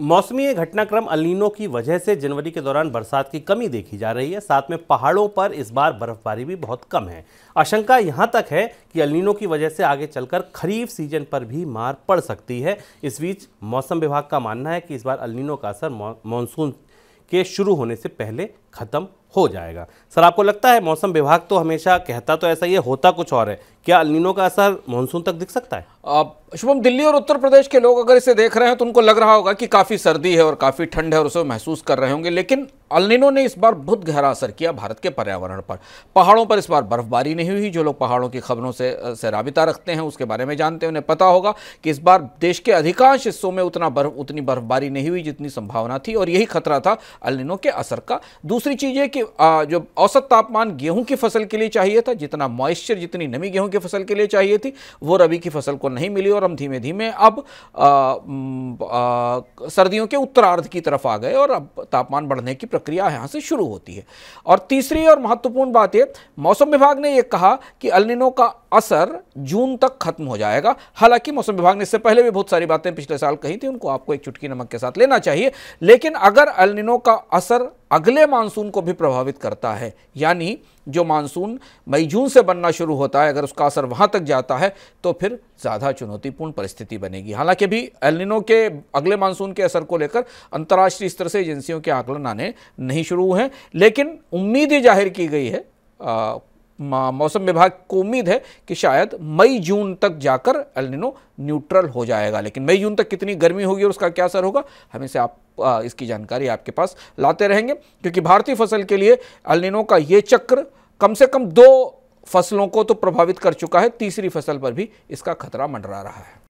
मौसमी घटनाक्रम अलिनो की वजह से जनवरी के दौरान बरसात की कमी देखी जा रही है साथ में पहाड़ों पर इस बार बर्फबारी भी बहुत कम है आशंका यहां तक है कि अलिनो की वजह से आगे चलकर खरीफ सीजन पर भी मार पड़ सकती है इस बीच मौसम विभाग का मानना है कि इस बार अलिनो का असर मानसून के शुरू होने से पहले खत्म हो जाएगा सर आपको लगता है मौसम विभाग तो हमेशा कहता तो ऐसा ही है होता कुछ और है क्या अलिनों का असर मानसून तक दिख सकता है शुभम दिल्ली और उत्तर प्रदेश के लोग अगर इसे देख रहे हैं तो उनको लग रहा होगा कि काफ़ी सर्दी है और काफ़ी ठंड है और उसे महसूस कर रहे होंगे लेकिन अलिनों ने इस बार बहुत गहरा असर किया भारत के पर्यावरण पर पहाड़ों पर इस बार बर्फबारी नहीं हुई जो लोग पहाड़ों की खबरों से से राबिता रखते हैं उसके बारे में जानते हैं उन्हें पता होगा कि इस बार देश के अधिकांश हिस्सों में उतना बर्फ उतनी बर्फबारी नहीं हुई जितनी संभावना थी और यही खतरा था अलिनों के असर का दूसरी चीज़ है कि कि जो औसत तापमान गेहूं की फसल के लिए चाहिए था जितना मॉइस्चर जितनी नमी गेहूं की फसल के लिए चाहिए थी वो रबी की फसल को नहीं मिली और हम धीमे धीमे अब सर्दियों के उत्तरार्ध की तरफ आ गए और अब तापमान बढ़ने की प्रक्रिया यहाँ से शुरू होती है और तीसरी और महत्वपूर्ण बात यह मौसम विभाग ने यह कहा कि अलिनों का असर जून तक खत्म हो जाएगा हालांकि मौसम विभाग ने इससे पहले भी बहुत सारी बातें पिछले साल कही थी उनको आपको एक चुटकी नमक के साथ लेना चाहिए लेकिन अगर अल्निनो का असर अगले मानसून को भी प्रभावित करता है यानी जो मानसून मई जून से बनना शुरू होता है अगर उसका असर वहाँ तक जाता है तो फिर ज़्यादा चुनौतीपूर्ण परिस्थिति बनेगी हालांकि अभी एलिनो के अगले मानसून के असर को लेकर अंतर्राष्ट्रीय स्तर से एजेंसियों के आकलन आने नहीं शुरू हुए हैं लेकिन उम्मीद ही जाहिर की गई है आ, मौसम विभाग को उम्मीद है कि शायद मई जून तक जाकर एलिनो न्यूट्रल हो जाएगा लेकिन मई जून तक कितनी गर्मी होगी और उसका क्या असर होगा हमें से आप आ, इसकी जानकारी आपके पास लाते रहेंगे क्योंकि भारतीय फसल के लिए एलिनो का ये चक्र कम से कम दो फसलों को तो प्रभावित कर चुका है तीसरी फसल पर भी इसका खतरा मंडरा रहा है